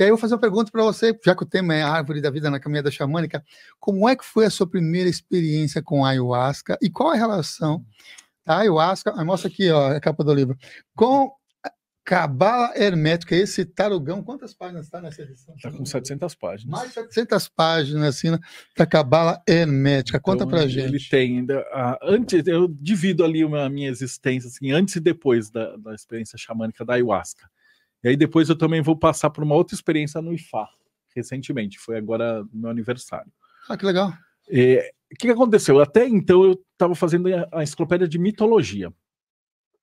E aí eu vou fazer uma pergunta para você, já que o tema é a árvore da vida na caminhada xamânica, como é que foi a sua primeira experiência com ayahuasca e qual a relação da ayahuasca, mostra aqui ó, a capa do livro, com Cabala Hermética, esse tarugão, quantas páginas está nessa edição? Está com 700 páginas. Mais de 700 páginas, assim, né, da Cabala Hermética. Conta então, pra gente. Ele tem ainda, antes, eu divido ali a minha existência, assim, antes e depois da, da experiência xamânica da Ayahuasca. E aí depois eu também vou passar por uma outra experiência no IFA, recentemente, foi agora no meu aniversário. Ah, que legal. e é, o que aconteceu? Até então eu estava fazendo a enciclopédia de mitologia.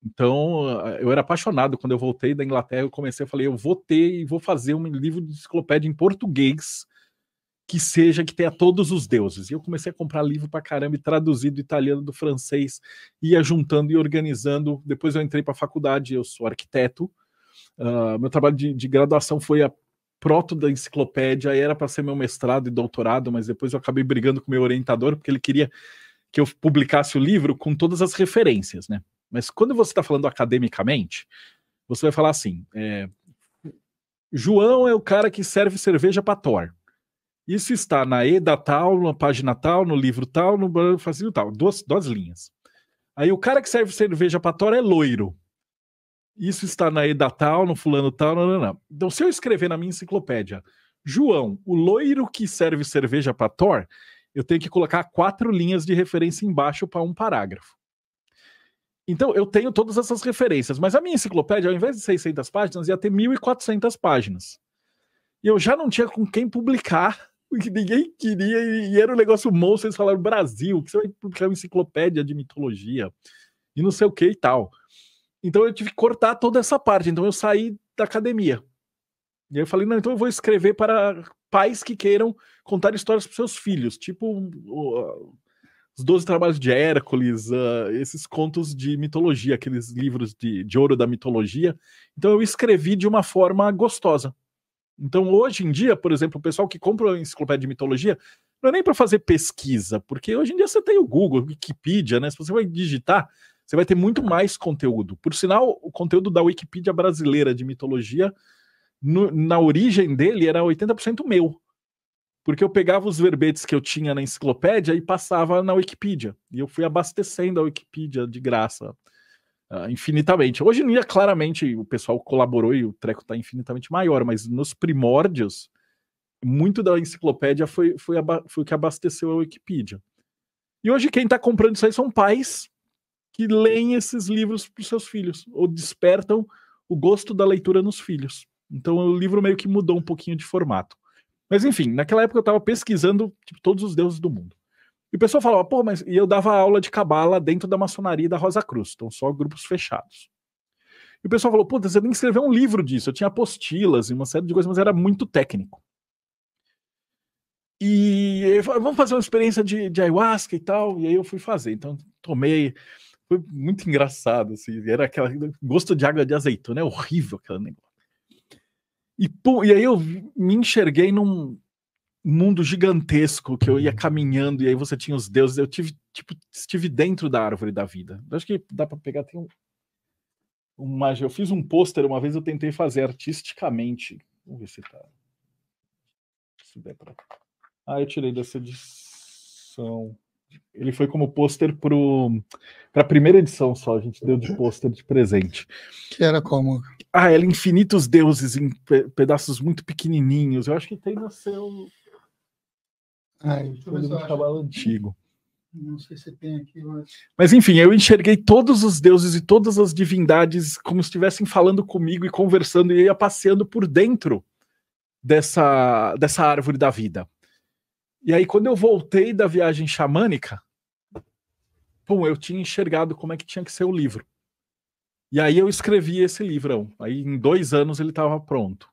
Então eh, eu era apaixonado quando eu voltei da Inglaterra. Eu comecei, eu falei, eu vou ter e vou fazer um livro de enciclopédia em português que seja que tenha todos os deuses. E eu comecei a comprar livro para caramba e traduzido do italiano do francês, ia juntando e organizando. Depois eu entrei para a faculdade, eu sou arquiteto. Ah, meu trabalho de, de, graduação foi a proto da enciclopédia, era para ser meu mestrado e doutorado, mas depois eu acabei brigando com meu orientador, porque ele queria que eu publicasse o livro com todas as referências, né? Mas quando você está falando academicamente, você vai falar assim: é, João é o cara que serve cerveja para Thor. Isso está na EDA tal, na página tal, no livro tal, no Brasil tal, duas, duas linhas. Aí o cara que serve cerveja para Thor é loiro isso está na Eda tal, no fulano tal, não, não, não. Então, se eu escrever na minha enciclopédia, João, o loiro que serve cerveja para Thor, eu tenho que colocar quatro linhas de referência embaixo para um parágrafo. Então, eu tenho todas essas referências, mas a minha enciclopédia, ao invés de 600 páginas, ia ter 1.400 páginas. E eu já não tinha com quem publicar, porque ninguém queria, e era um negócio monstro, eles falaram, Brasil, que você vai publicar uma enciclopédia de mitologia, e não sei o que e tal. Então eu tive que cortar toda essa parte. Então eu saí da academia. E aí eu falei, não, então eu vou escrever para pais que queiram contar histórias para seus filhos, tipo uh, os Doze Trabalhos de Hércules, uh, esses contos de mitologia, aqueles livros de, de ouro da mitologia. Então eu escrevi de uma forma gostosa. Então hoje em dia, por exemplo, o pessoal que compra a enciclopédia de mitologia não é nem para fazer pesquisa, porque hoje em dia você tem o Google, Wikipedia, né? Se você vai digitar, você vai ter muito mais conteúdo. Por sinal, o conteúdo da Wikipedia brasileira de mitologia, no, na origem dele, era 80% meu. Porque eu pegava os verbetes que eu tinha na enciclopédia e passava na Wikipedia. E eu fui abastecendo a Wikipedia de graça, uh, infinitamente. Hoje em dia, claramente, o pessoal colaborou e o treco está infinitamente maior, mas nos primórdios muito da enciclopédia foi, foi, foi o que abasteceu a Wikipedia. E hoje quem está comprando isso aí são pais que leem esses livros para os seus filhos, ou despertam o gosto da leitura nos filhos. Então o livro meio que mudou um pouquinho de formato. Mas enfim, naquela época eu estava pesquisando tipo, todos os deuses do mundo. E o pessoal falava, pô, mas. E eu dava aula de cabala dentro da maçonaria da Rosa Cruz, então só grupos fechados. E o pessoal falou, pô, você tem que escrever um livro disso. Eu tinha apostilas e uma série de coisas, mas era muito técnico. E ele falou, vamos fazer uma experiência de, de ayahuasca e tal. E aí eu fui fazer. Então, tomei. Foi muito engraçado, assim. Era aquele gosto de água de azeitona, é horrível aquele negócio. E, pum, e aí eu me enxerguei num mundo gigantesco que eu ia caminhando e aí você tinha os deuses. Eu tive, tipo, estive dentro da árvore da vida. Eu acho que dá para pegar, tem um, uma, eu fiz um pôster uma vez, eu tentei fazer artisticamente. Vamos ver se tá. Se der pra. Ah, eu tirei dessa edição. Ele foi como pôster para a primeira edição só, a gente deu de pôster de presente. Que era como? Ah, ela Infinitos Deuses em pe pedaços muito pequenininhos. Eu acho que tem no seu. Ah, um então cavalo antigo. Não sei se tem aqui, mas... mas enfim, eu enxerguei todos os deuses e todas as divindades como se estivessem falando comigo e conversando e eu ia passeando por dentro dessa, dessa árvore da vida. E aí, quando eu voltei da viagem xamânica, pum, eu tinha enxergado como é que tinha que ser o livro. E aí eu escrevi esse livrão. Aí em dois anos ele estava pronto.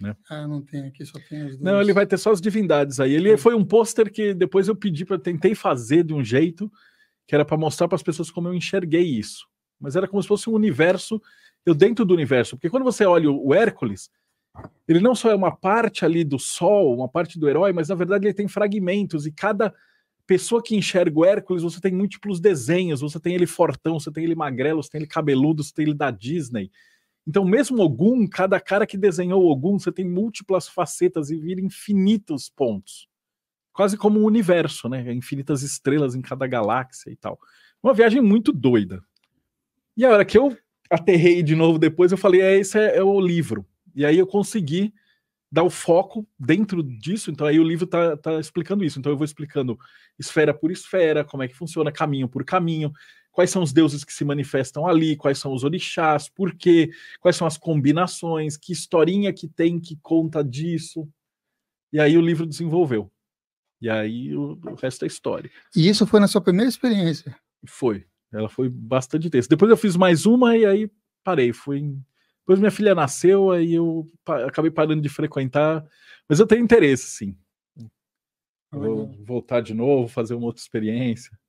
Né? Ah, não tem aqui, só tem as duas. Não, ele vai ter só as divindades aí. Ele é. foi um pôster que depois eu pedi para tentei fazer de um jeito que era para mostrar para as pessoas como eu enxerguei isso. Mas era como se fosse um universo, eu dentro do universo, porque quando você olha o Hércules, ele não só é uma parte ali do sol, uma parte do herói, mas na verdade ele tem fragmentos e cada pessoa que enxerga o Hércules, você tem múltiplos desenhos, você tem ele fortão, você tem ele magrelo, você tem ele cabeludo, você tem ele da Disney. Então, mesmo Ogum, cada cara que desenhou Ogum, você tem múltiplas facetas e vira infinitos pontos. Quase como um universo, né? É infinitas estrelas em cada galáxia e tal. Uma viagem muito doida. E a hora que eu aterrei de novo depois, eu falei: é, esse é, é o livro. E aí eu consegui dar o foco dentro disso. Então aí o livro tá, tá explicando isso. Então eu vou explicando esfera por esfera, como é que funciona, caminho por caminho, quais são os deuses que se manifestam ali, quais são os orixás, por quê, quais são as combinações, que historinha que tem que conta disso. E aí o livro desenvolveu. E aí o, o resto é história. E isso foi na sua primeira experiência? Foi. Ela foi bastante intensa Depois eu fiz mais uma e aí parei. Fui em depois minha filha nasceu, aí eu pa acabei parando de frequentar. Mas eu tenho interesse, sim. Ah, Vou voltar de novo, fazer uma outra experiência.